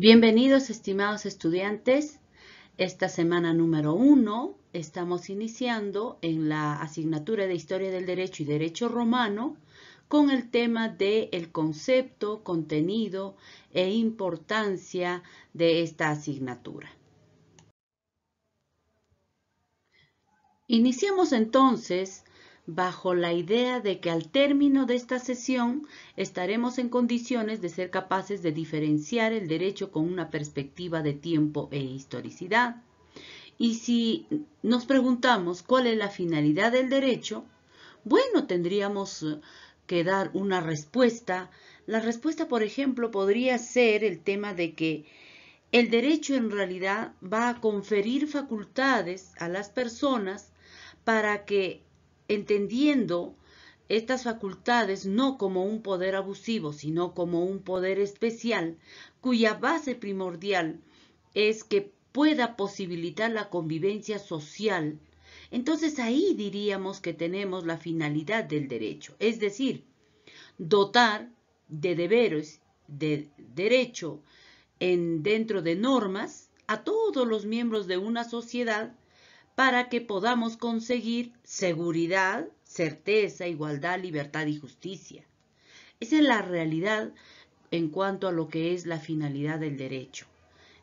Bienvenidos estimados estudiantes. Esta semana número uno estamos iniciando en la asignatura de Historia del Derecho y Derecho Romano con el tema del el concepto, contenido e importancia de esta asignatura. Iniciamos entonces bajo la idea de que al término de esta sesión estaremos en condiciones de ser capaces de diferenciar el derecho con una perspectiva de tiempo e historicidad. Y si nos preguntamos cuál es la finalidad del derecho, bueno, tendríamos eh, que dar una respuesta. La respuesta, por ejemplo, podría ser el tema de que el derecho en realidad va a conferir facultades a las personas para que entendiendo estas facultades no como un poder abusivo, sino como un poder especial, cuya base primordial es que pueda posibilitar la convivencia social, entonces ahí diríamos que tenemos la finalidad del derecho, es decir, dotar de deberes de derecho en, dentro de normas a todos los miembros de una sociedad para que podamos conseguir seguridad, certeza, igualdad, libertad y justicia. Esa es la realidad en cuanto a lo que es la finalidad del derecho.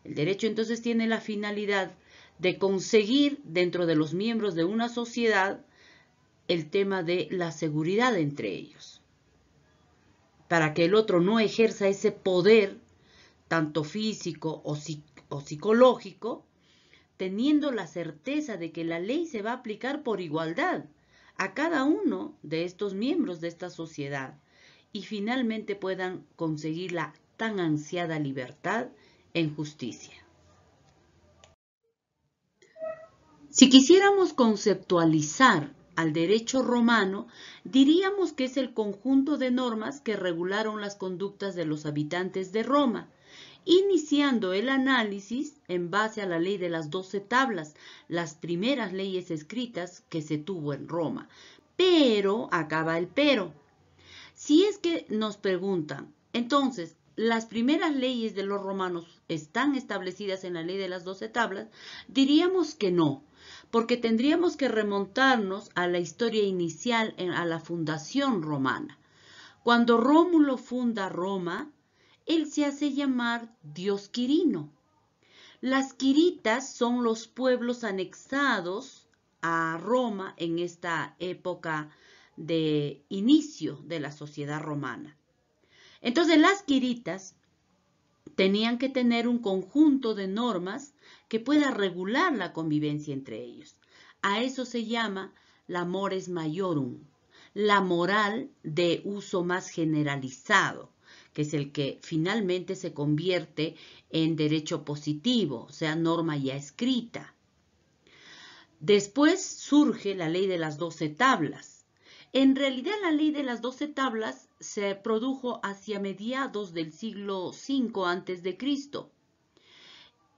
El derecho entonces tiene la finalidad de conseguir dentro de los miembros de una sociedad el tema de la seguridad entre ellos, para que el otro no ejerza ese poder, tanto físico o, o psicológico, teniendo la certeza de que la ley se va a aplicar por igualdad a cada uno de estos miembros de esta sociedad y finalmente puedan conseguir la tan ansiada libertad en justicia. Si quisiéramos conceptualizar al derecho romano, diríamos que es el conjunto de normas que regularon las conductas de los habitantes de Roma, iniciando el análisis en base a la ley de las doce tablas, las primeras leyes escritas que se tuvo en Roma. Pero, acaba el pero. Si es que nos preguntan, entonces, las primeras leyes de los romanos están establecidas en la ley de las doce tablas, diríamos que no, porque tendríamos que remontarnos a la historia inicial, a la fundación romana. Cuando Rómulo funda Roma, él se hace llamar Dios Quirino. Las Quiritas son los pueblos anexados a Roma en esta época de inicio de la sociedad romana. Entonces las Quiritas tenían que tener un conjunto de normas que pueda regular la convivencia entre ellos. A eso se llama la mores maiorum, la moral de uso más generalizado que es el que finalmente se convierte en derecho positivo, o sea, norma ya escrita. Después surge la ley de las doce tablas. En realidad la ley de las doce tablas se produjo hacia mediados del siglo V a.C.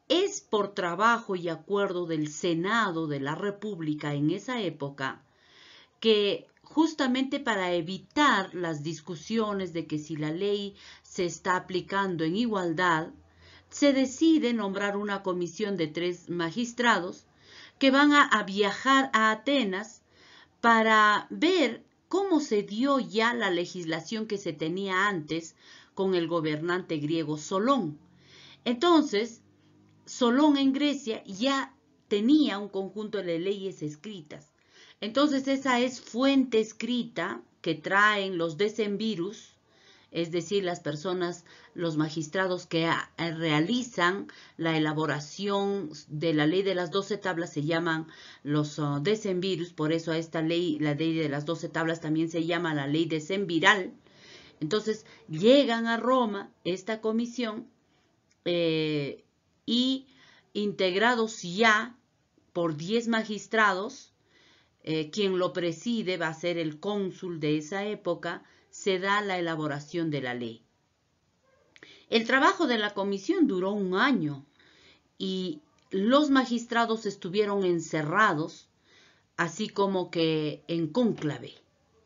Es por trabajo y acuerdo del Senado de la República en esa época que justamente para evitar las discusiones de que si la ley se está aplicando en igualdad, se decide nombrar una comisión de tres magistrados que van a, viajar a Atenas para ver cómo se dio ya la legislación que se tenía antes con el gobernante griego Solón. Entonces, Solón en Grecia ya tenía un conjunto de leyes escritas entonces esa es fuente escrita que traen los desenvirus, es decir, las personas, los magistrados que ah, realizan la elaboración de la ley de las doce tablas se llaman los ah, desenvirus, por eso a esta ley, la ley de las doce tablas también se llama la ley desenviral. Entonces llegan a Roma esta comisión eh, y integrados ya por 10 magistrados, eh, quien lo preside va a ser el cónsul de esa época, se da la elaboración de la ley. El trabajo de la comisión duró un año y los magistrados estuvieron encerrados, así como que en cónclave,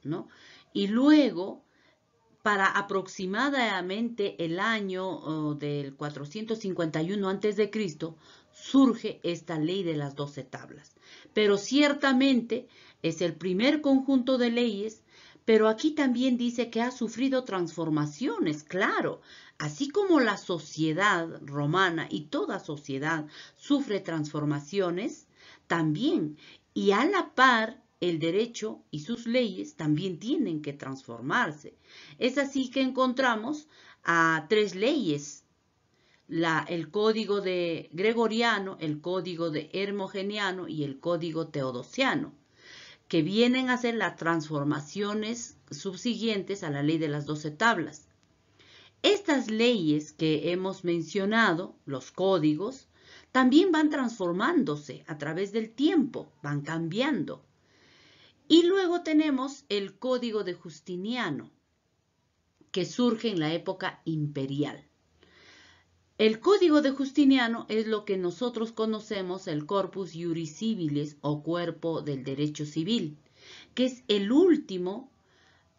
¿no? Y luego, para aproximadamente el año oh, del 451 a.C., surge esta ley de las doce tablas. Pero ciertamente es el primer conjunto de leyes, pero aquí también dice que ha sufrido transformaciones, claro, así como la sociedad romana y toda sociedad sufre transformaciones, también, y a la par, el derecho y sus leyes también tienen que transformarse. Es así que encontramos a tres leyes el código de gregoriano, el código de hermogeniano y el código teodosiano, que vienen a ser las transformaciones subsiguientes a la ley de las doce tablas. Estas leyes que hemos mencionado, los códigos, también van transformándose a través del tiempo, van cambiando. Y luego tenemos el código de Justiniano, que surge en la época imperial. El Código de Justiniano es lo que nosotros conocemos el Corpus Iuris Civilis o Cuerpo del Derecho Civil, que es el último,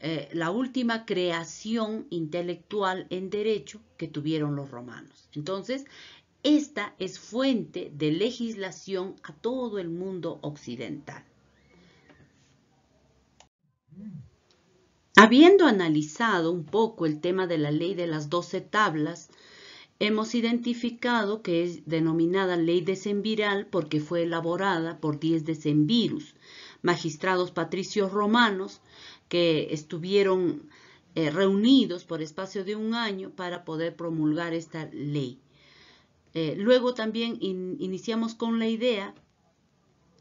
eh, la última creación intelectual en derecho que tuvieron los romanos. Entonces, esta es fuente de legislación a todo el mundo occidental. Habiendo analizado un poco el tema de la ley de las doce tablas, hemos identificado que es denominada ley de senviral porque fue elaborada por 10 decemvirus, magistrados patricios romanos que estuvieron eh, reunidos por espacio de un año para poder promulgar esta ley. Eh, luego también iniciamos con la idea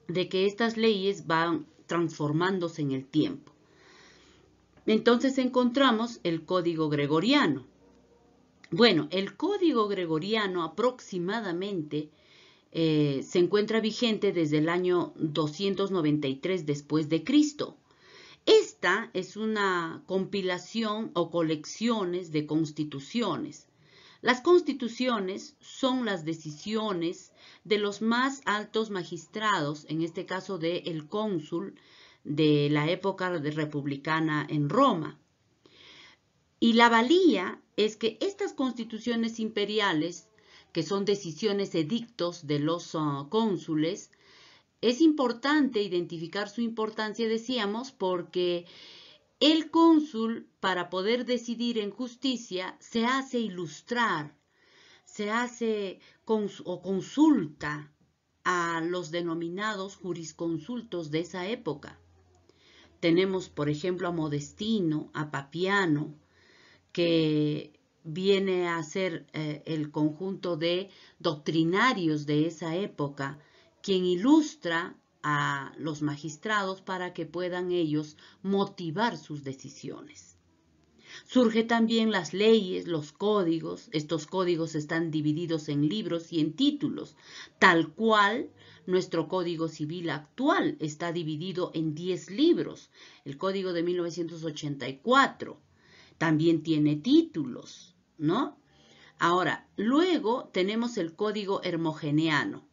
de que estas leyes van transformándose en el tiempo. Entonces encontramos el código gregoriano, bueno, el código gregoriano aproximadamente eh, se encuentra vigente desde el año 293 después de Cristo. Esta es una compilación o colecciones de constituciones. Las constituciones son las decisiones de los más altos magistrados, en este caso del el cónsul de la época republicana en Roma. Y la valía es que estas constituciones imperiales, que son decisiones edictos de los ah, cónsules, es importante identificar su importancia, decíamos, porque el cónsul, para poder decidir en justicia, se hace ilustrar, se hace o consulta a los denominados jurisconsultos de esa época. Tenemos, por ejemplo, a Modestino, a Papiano, que viene a ser eh, el conjunto de doctrinarios de esa época, quien ilustra a los magistrados para que puedan ellos motivar sus decisiones. Surge también las leyes, los códigos. Estos códigos están divididos en libros y en títulos, tal cual nuestro Código Civil actual está dividido en 10 libros. El Código de 1984, también tiene títulos, ¿no? Ahora, luego tenemos el código hermogeneano.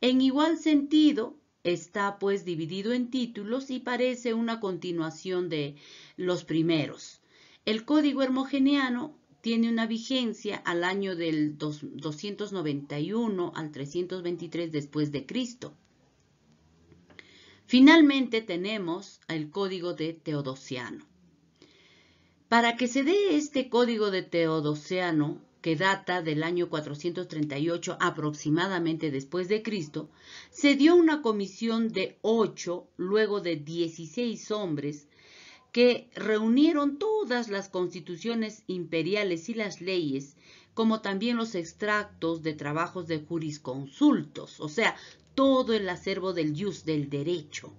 En igual sentido, está pues dividido en títulos y parece una continuación de los primeros. El código hermogeneano tiene una vigencia al año del 291 al 323 después de Cristo. Finalmente tenemos el código de Teodosiano. Para que se dé este código de Teodosiano, que data del año 438 aproximadamente después de Cristo, se dio una comisión de ocho, luego de 16 hombres, que reunieron todas las constituciones imperiales y las leyes, como también los extractos de trabajos de jurisconsultos, o sea, todo el acervo del jus del derecho,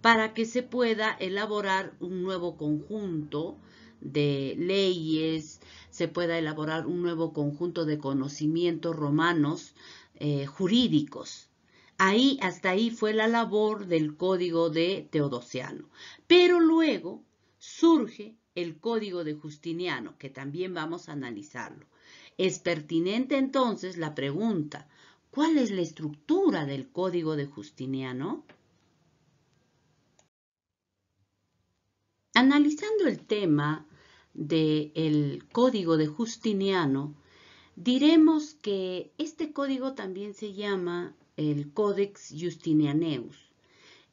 para que se pueda elaborar un nuevo conjunto de leyes, se pueda elaborar un nuevo conjunto de conocimientos romanos eh, jurídicos. Ahí, hasta ahí fue la labor del código de Teodosiano. Pero luego surge el código de Justiniano, que también vamos a analizarlo. Es pertinente entonces la pregunta, ¿cuál es la estructura del código de Justiniano? Analizando el tema del código de Justiniano, diremos que este código también se llama el Codex Justinianeus.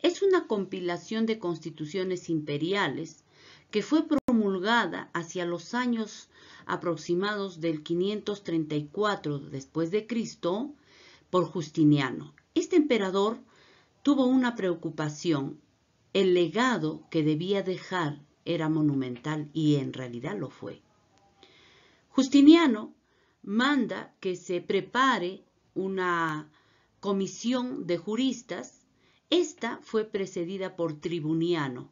Es una compilación de constituciones imperiales que fue promulgada hacia los años aproximados del 534 después de Cristo por Justiniano. Este emperador tuvo una preocupación el legado que debía dejar era monumental y en realidad lo fue. Justiniano manda que se prepare una comisión de juristas. Esta fue precedida por Tribuniano.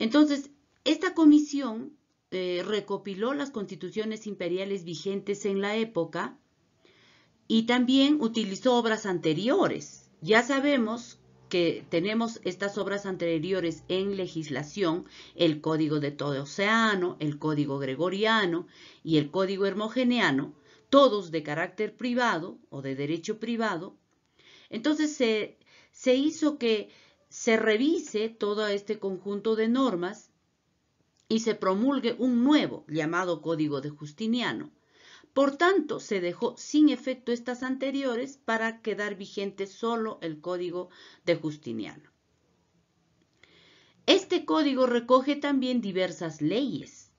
Entonces, esta comisión eh, recopiló las constituciones imperiales vigentes en la época y también utilizó obras anteriores. Ya sabemos que tenemos estas obras anteriores en legislación, el Código de Todo Océano, el Código Gregoriano y el Código Hermogeneano, todos de carácter privado o de derecho privado, entonces se, se hizo que se revise todo este conjunto de normas y se promulgue un nuevo llamado Código de Justiniano. Por tanto, se dejó sin efecto estas anteriores para quedar vigente solo el Código de Justiniano. Este código recoge también diversas leyes.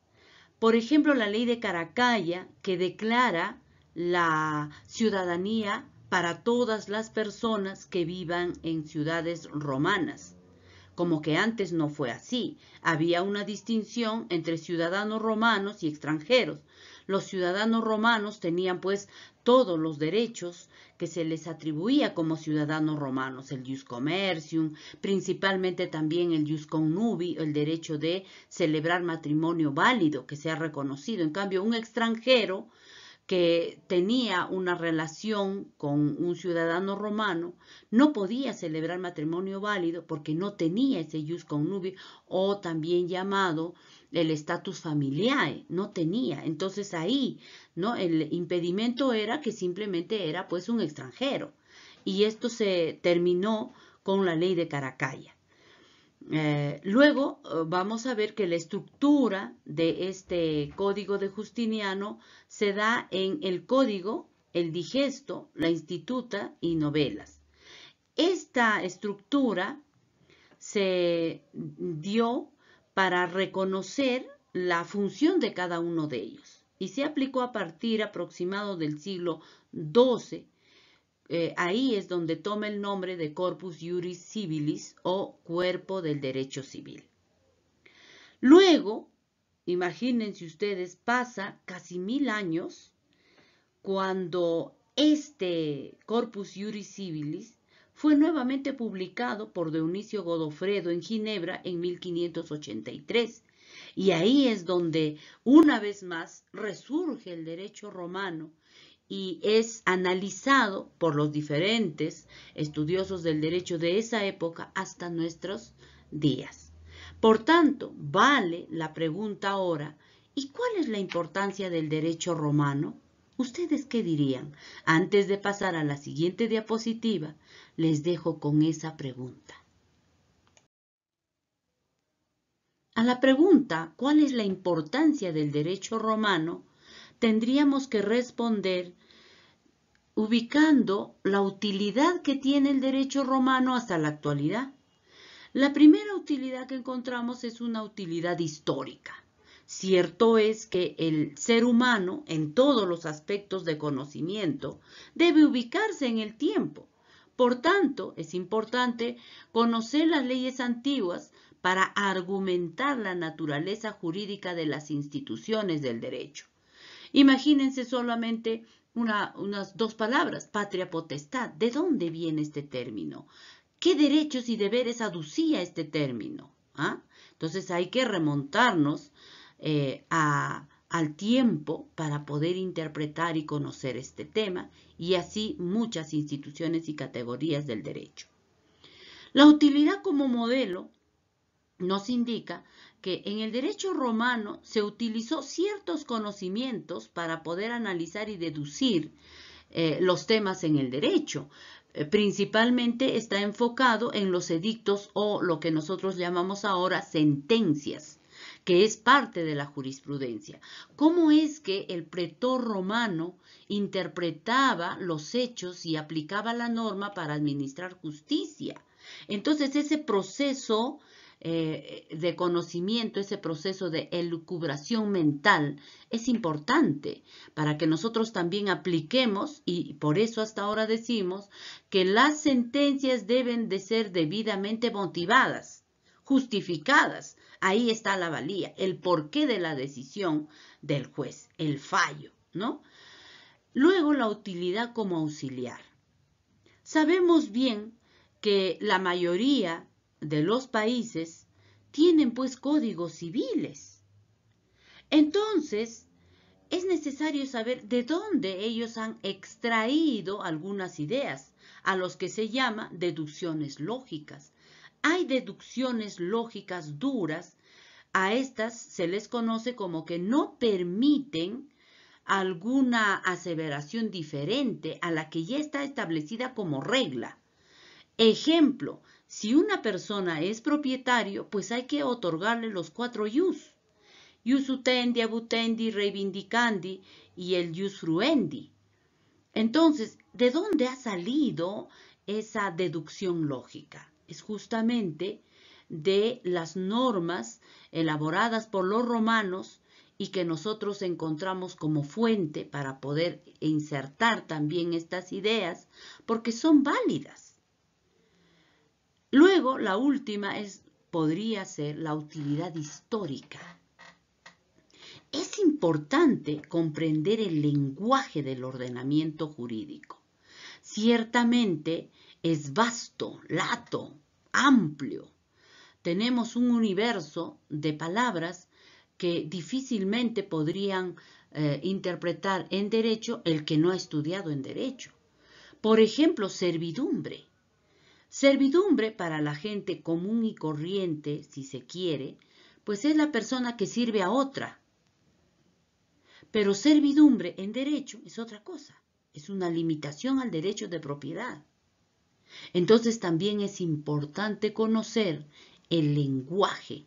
Por ejemplo, la ley de Caracalla, que declara la ciudadanía para todas las personas que vivan en ciudades romanas como que antes no fue así. Había una distinción entre ciudadanos romanos y extranjeros, los ciudadanos romanos tenían pues todos los derechos que se les atribuía como ciudadanos romanos, el jus commercium, principalmente también el jus connubi, el derecho de celebrar matrimonio válido que sea reconocido. En cambio, un extranjero que tenía una relación con un ciudadano romano, no podía celebrar matrimonio válido porque no tenía ese jus connubi o también llamado el estatus familiar no tenía. Entonces ahí, ¿no? El impedimento era que simplemente era pues un extranjero. Y esto se terminó con la ley de Caracalla. Eh, luego eh, vamos a ver que la estructura de este código de Justiniano se da en el código, el digesto, la instituta y novelas. Esta estructura se dio para reconocer la función de cada uno de ellos y se aplicó a partir aproximado del siglo XII. Eh, ahí es donde toma el nombre de Corpus Juris Civilis o Cuerpo del Derecho Civil. Luego, imagínense ustedes, pasa casi mil años cuando este Corpus Juris Civilis fue nuevamente publicado por Dionisio Godofredo en Ginebra en 1583. Y ahí es donde una vez más resurge el derecho romano y es analizado por los diferentes estudiosos del derecho de esa época hasta nuestros días. Por tanto, vale la pregunta ahora, ¿y cuál es la importancia del derecho romano? ¿Ustedes qué dirían? Antes de pasar a la siguiente diapositiva, les dejo con esa pregunta. A la pregunta ¿cuál es la importancia del derecho romano? tendríamos que responder ubicando la utilidad que tiene el derecho romano hasta la actualidad. La primera utilidad que encontramos es una utilidad histórica. Cierto es que el ser humano, en todos los aspectos de conocimiento, debe ubicarse en el tiempo. Por tanto, es importante conocer las leyes antiguas para argumentar la naturaleza jurídica de las instituciones del derecho. Imagínense solamente unas dos palabras, patria potestad. ¿De dónde viene este término? ¿Qué derechos y deberes aducía este término? ¿Ah? Entonces hay que remontarnos eh, al tiempo para poder interpretar y conocer este tema y así muchas instituciones y categorías del derecho. La utilidad como modelo nos indica que en el derecho romano se utilizó ciertos conocimientos para poder analizar y deducir eh, los temas en el derecho. Eh, principalmente está enfocado en los edictos o lo que nosotros llamamos ahora sentencias que es parte de la jurisprudencia. ¿Cómo es que el pretor romano interpretaba los hechos y aplicaba la norma para administrar justicia? Entonces, ese proceso eh, de conocimiento, ese proceso de elucubración mental es importante para que nosotros también apliquemos y por eso hasta ahora decimos que las sentencias deben de ser debidamente motivadas, justificadas, Ahí está la valía, el porqué de la decisión del juez, el fallo, ¿no? Luego la utilidad como auxiliar. Sabemos bien que la mayoría de los países tienen pues códigos civiles. Entonces, es necesario saber de dónde ellos han extraído algunas ideas, a los que se llama deducciones lógicas, hay deducciones lógicas duras, a estas se les conoce como que no permiten alguna aseveración diferente a la que ya está establecida como regla. Ejemplo, si una persona es propietario, pues hay que otorgarle los cuatro yus. Yus utendi, abutendi, reivindicandi y el yus ruendi. Entonces, ¿de dónde ha salido esa deducción lógica? es justamente de las normas elaboradas por los romanos y que nosotros encontramos como fuente para poder insertar también estas ideas, porque son válidas. Luego, la última es, podría ser la utilidad histórica. Es importante comprender el lenguaje del ordenamiento jurídico. Ciertamente, es vasto, lato, amplio. Tenemos un universo de palabras que difícilmente podrían eh, interpretar en derecho el que no ha estudiado en derecho. Por ejemplo, servidumbre. Servidumbre para la gente común y corriente, si se quiere, pues es la persona que sirve a otra. Pero servidumbre en derecho es otra cosa, es una limitación al derecho de propiedad. Entonces también es importante conocer el lenguaje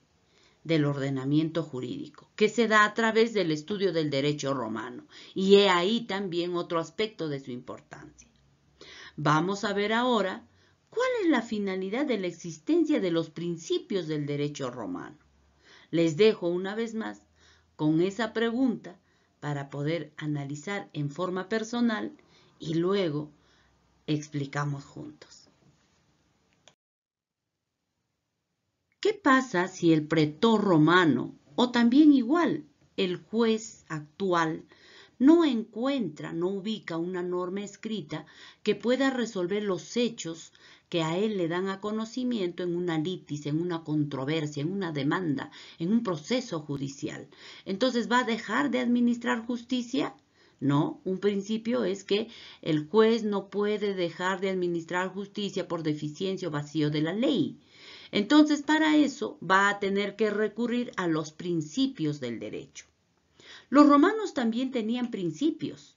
del ordenamiento jurídico, que se da a través del estudio del derecho romano. Y he ahí también otro aspecto de su importancia. Vamos a ver ahora cuál es la finalidad de la existencia de los principios del derecho romano. Les dejo una vez más con esa pregunta para poder analizar en forma personal y luego explicamos juntos. ¿Qué pasa si el pretor romano, o también igual el juez actual, no encuentra, no ubica una norma escrita que pueda resolver los hechos que a él le dan a conocimiento en una litis, en una controversia, en una demanda, en un proceso judicial. Entonces, ¿va a dejar de administrar justicia? No, un principio es que el juez no puede dejar de administrar justicia por deficiencia o vacío de la ley. Entonces, para eso va a tener que recurrir a los principios del derecho. Los romanos también tenían principios.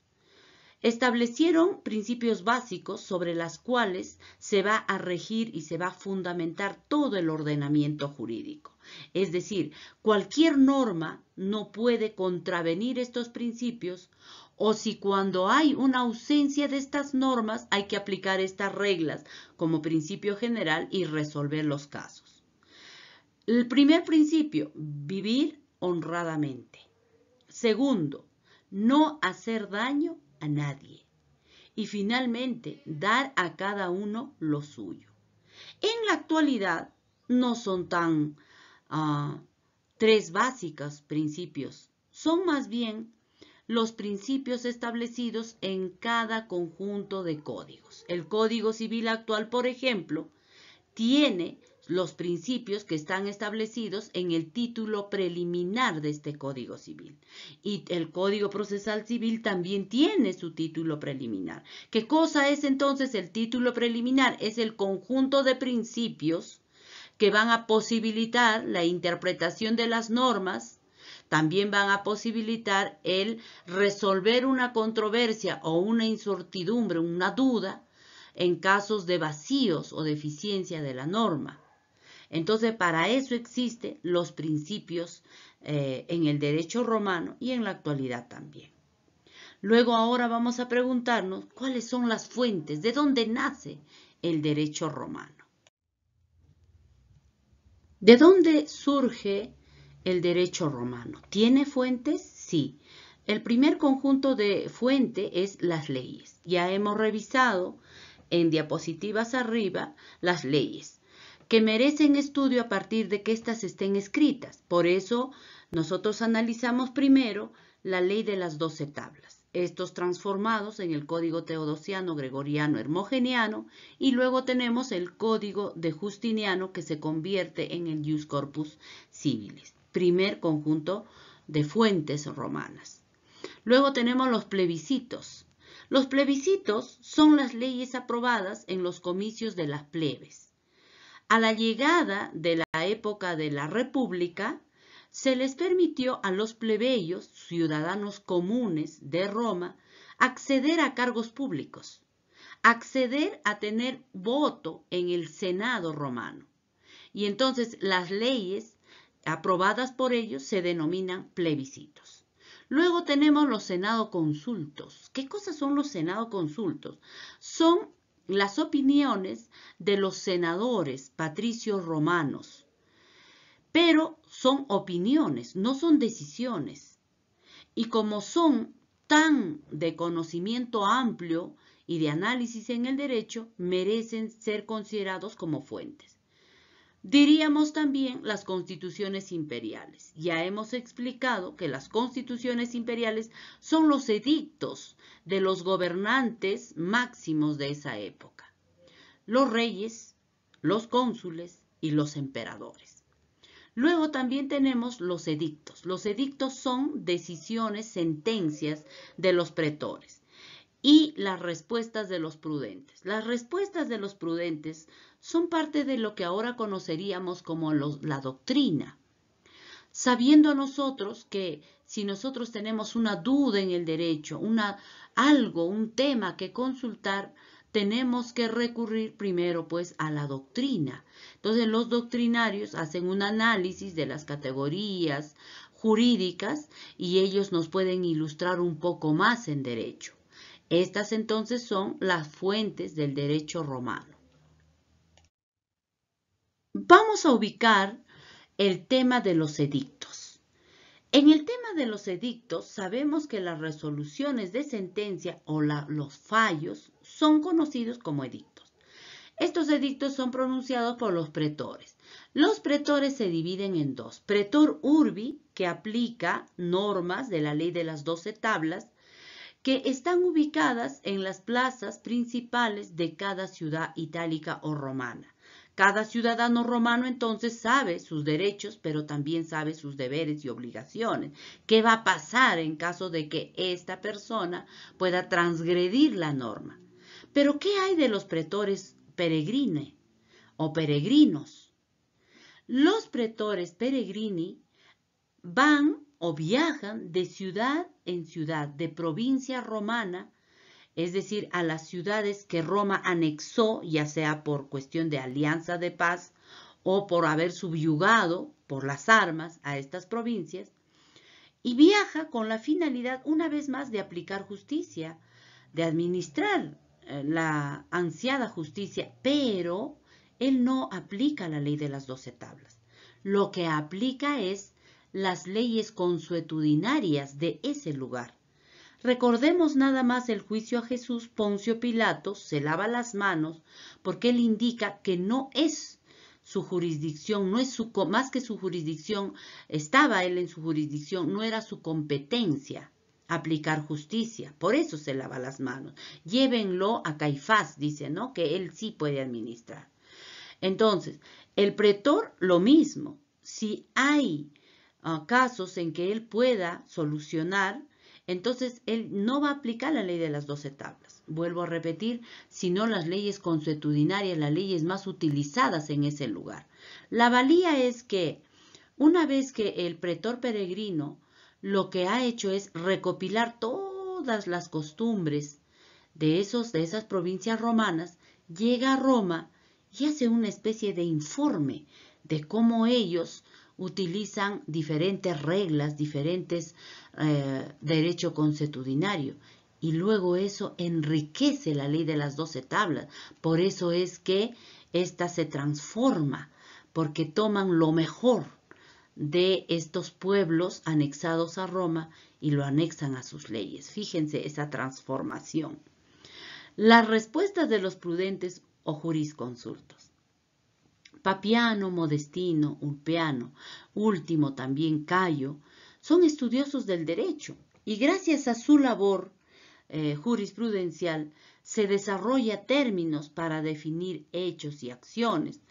Establecieron principios básicos sobre las cuales se va a regir y se va a fundamentar todo el ordenamiento jurídico. Es decir, cualquier norma no puede contravenir estos principios o si cuando hay una ausencia de estas normas hay que aplicar estas reglas como principio general y resolver los casos. El primer principio, vivir honradamente. Segundo, no hacer daño a nadie. Y finalmente, dar a cada uno lo suyo. En la actualidad no son tan ah, tres básicos principios, son más bien los principios establecidos en cada conjunto de códigos. El Código Civil actual, por ejemplo, tiene los principios que están establecidos en el título preliminar de este Código Civil. Y el Código Procesal Civil también tiene su título preliminar. ¿Qué cosa es entonces el título preliminar? Es el conjunto de principios que van a posibilitar la interpretación de las normas también van a posibilitar el resolver una controversia o una insortidumbre, una duda, en casos de vacíos o deficiencia de la norma. Entonces, para eso existen los principios eh, en el derecho romano y en la actualidad también. Luego ahora vamos a preguntarnos cuáles son las fuentes, de dónde nace el derecho romano. ¿De dónde surge el derecho romano. ¿Tiene fuentes? Sí. El primer conjunto de fuente es las leyes. Ya hemos revisado en diapositivas arriba las leyes que merecen estudio a partir de que éstas estén escritas. Por eso nosotros analizamos primero la ley de las doce tablas, estos transformados en el código teodosiano, gregoriano, hermogeniano, y luego tenemos el código de Justiniano que se convierte en el Jus Corpus Civilis primer conjunto de fuentes romanas. Luego tenemos los plebiscitos. Los plebiscitos son las leyes aprobadas en los comicios de las plebes. A la llegada de la época de la República, se les permitió a los plebeyos, ciudadanos comunes de Roma, acceder a cargos públicos, acceder a tener voto en el Senado romano. Y entonces las leyes aprobadas por ellos se denominan plebiscitos. Luego tenemos los senado consultos. ¿Qué cosas son los senado consultos? Son las opiniones de los senadores patricios romanos, pero son opiniones, no son decisiones. Y como son tan de conocimiento amplio y de análisis en el derecho, merecen ser considerados como fuentes. Diríamos también las constituciones imperiales. Ya hemos explicado que las constituciones imperiales son los edictos de los gobernantes máximos de esa época, los reyes, los cónsules y los emperadores. Luego también tenemos los edictos. Los edictos son decisiones, sentencias de los pretores y las respuestas de los prudentes. Las respuestas de los prudentes son parte de lo que ahora conoceríamos como la doctrina. Sabiendo nosotros que si nosotros tenemos una duda en el derecho, una, algo, un tema que consultar, tenemos que recurrir primero pues a la doctrina. Entonces los doctrinarios hacen un análisis de las categorías jurídicas y ellos nos pueden ilustrar un poco más en derecho. Estas entonces son las fuentes del derecho romano. Vamos a ubicar el tema de los edictos. En el tema de los edictos sabemos que las resoluciones de sentencia o los fallos son conocidos como edictos. Estos edictos son pronunciados por los pretores. Los pretores se dividen en dos. Pretor urbi, que aplica normas de la ley de las doce tablas, que están ubicadas en las plazas principales de cada ciudad itálica o romana. Cada ciudadano romano entonces sabe sus derechos, pero también sabe sus deberes y obligaciones. ¿Qué va a pasar en caso de que esta persona pueda transgredir la norma? Pero ¿qué hay de los pretores peregrine o peregrinos? Los pretores peregrini van o viajan de ciudad en ciudad de provincia romana, es decir, a las ciudades que Roma anexó, ya sea por cuestión de alianza de paz o por haber subyugado por las armas a estas provincias, y viaja con la finalidad una vez más de aplicar justicia, de administrar eh, la ansiada justicia, pero él no aplica la ley de las doce tablas. Lo que aplica es las leyes consuetudinarias de ese lugar. Recordemos nada más el juicio a Jesús, Poncio Pilato se lava las manos porque él indica que no es su jurisdicción, no es su, más que su jurisdicción, estaba él en su jurisdicción, no era su competencia aplicar justicia, por eso se lava las manos. Llévenlo a Caifás, dice, ¿no? Que él sí puede administrar. Entonces, el pretor lo mismo, si hay casos en que él pueda solucionar, entonces él no va a aplicar la ley de las doce tablas. Vuelvo a repetir, sino las leyes consuetudinarias, las leyes más utilizadas en ese lugar. La valía es que una vez que el pretor peregrino lo que ha hecho es recopilar todas las costumbres de, esos, de esas provincias romanas, llega a Roma y hace una especie de informe de cómo ellos utilizan diferentes reglas, diferentes derechos derecho consuetudinario. Y luego eso enriquece la ley de las doce tablas. Por eso es que ésta se transforma, porque toman lo mejor de estos pueblos anexados a Roma y lo anexan a sus leyes. Fíjense esa transformación. Las respuestas de los prudentes o jurisconsultos. Papiano, Modestino, Ulpiano, último también Cayo, son estudiosos del derecho y gracias a su labor eh, jurisprudencial se desarrolla términos para definir hechos y acciones.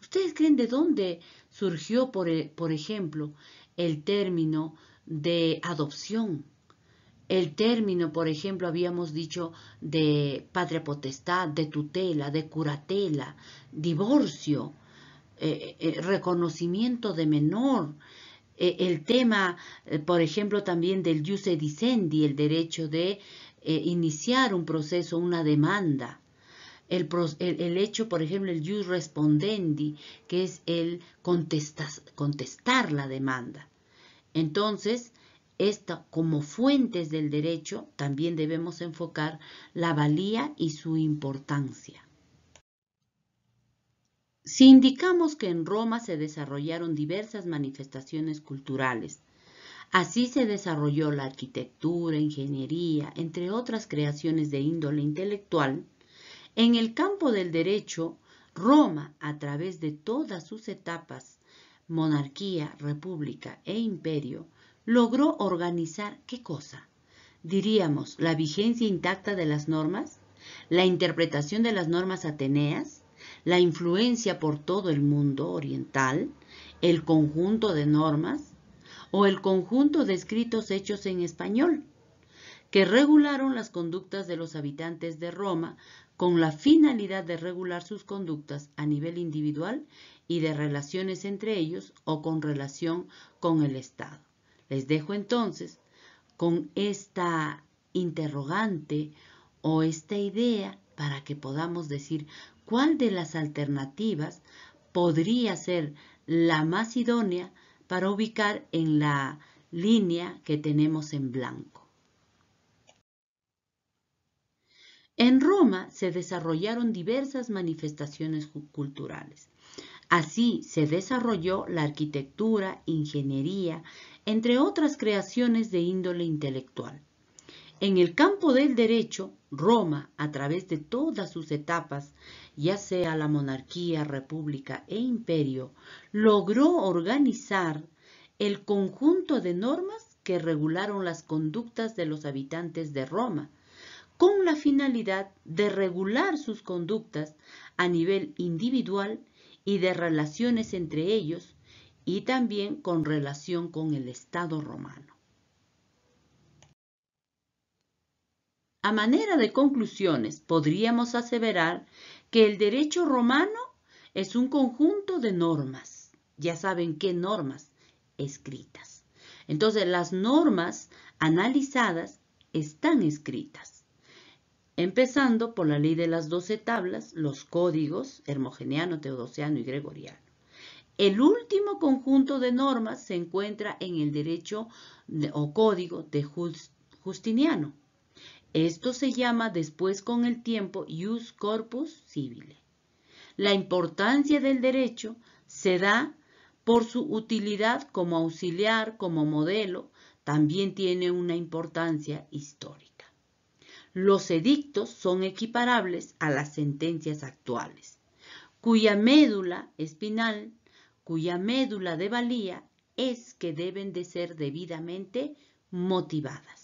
¿Ustedes creen de dónde surgió, por, e, por ejemplo, el término de adopción? El término, por ejemplo, habíamos dicho de patria potestad, de tutela, de curatela, divorcio, eh, eh, eh, reconocimiento de menor, el tema, por ejemplo, también del jus edicendi, el derecho de iniciar un proceso, una demanda, el, hecho, por ejemplo, el jus respondendi, que es el contestar la demanda. Entonces, esta, como fuentes del derecho, también debemos enfocar la valía y su importancia. Si indicamos que en Roma se desarrollaron diversas manifestaciones culturales, así se desarrolló la arquitectura, ingeniería, entre otras creaciones de índole intelectual, en el campo del derecho, Roma, a través de todas sus etapas, monarquía, república e imperio, logró organizar qué cosa? Diríamos, la vigencia intacta de las normas, la interpretación de las normas ateneas, la influencia por todo el mundo oriental, el conjunto de normas o el conjunto de escritos hechos en español, que regularon las conductas de los habitantes de Roma con la finalidad de regular sus conductas a nivel individual y de relaciones entre ellos o con relación con el Estado. Les dejo entonces con esta interrogante o esta idea para que podamos decir cuál de las alternativas podría ser la más idónea para ubicar en la línea que tenemos en blanco. En Roma se desarrollaron diversas manifestaciones culturales. Así se desarrolló la arquitectura, ingeniería, entre otras creaciones de índole intelectual. En el campo del derecho, Roma, a través de todas sus etapas, ya sea la monarquía, república e imperio, logró organizar el conjunto de normas que regularon las conductas de los habitantes de Roma, con la finalidad de regular sus conductas a nivel individual y de relaciones entre ellos y también con relación con el Estado romano. A manera de conclusiones, podríamos aseverar que el derecho romano es un conjunto de normas. Ya saben qué normas escritas. Entonces, las normas analizadas están escritas. Empezando por la ley de las doce tablas, los códigos hermogeniano, teodosiano y gregoriano. El último conjunto de normas se encuentra en el derecho o código de Justiniano, esto se llama después con el tiempo ius corpus civile. La importancia del derecho se da por su utilidad como auxiliar, como modelo, también tiene una importancia histórica. Los edictos son equiparables a las sentencias actuales, cuya médula espinal, cuya médula de valía es que deben de ser debidamente motivadas.